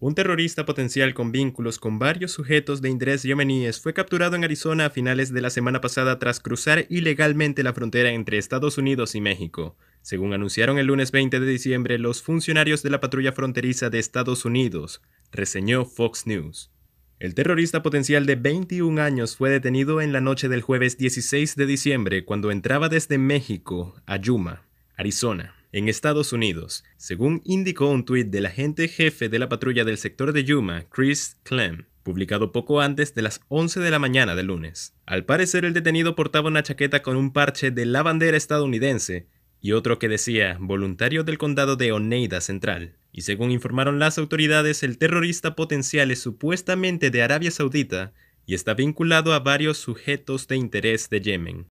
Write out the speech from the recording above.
Un terrorista potencial con vínculos con varios sujetos de interés yemeníes fue capturado en Arizona a finales de la semana pasada tras cruzar ilegalmente la frontera entre Estados Unidos y México. Según anunciaron el lunes 20 de diciembre los funcionarios de la patrulla fronteriza de Estados Unidos, reseñó Fox News. El terrorista potencial de 21 años fue detenido en la noche del jueves 16 de diciembre cuando entraba desde México a Yuma, Arizona en Estados Unidos, según indicó un tuit del agente jefe de la patrulla del sector de Yuma, Chris Clem, publicado poco antes de las 11 de la mañana del lunes. Al parecer el detenido portaba una chaqueta con un parche de la bandera estadounidense y otro que decía voluntario del condado de Oneida Central. Y según informaron las autoridades, el terrorista potencial es supuestamente de Arabia Saudita y está vinculado a varios sujetos de interés de Yemen.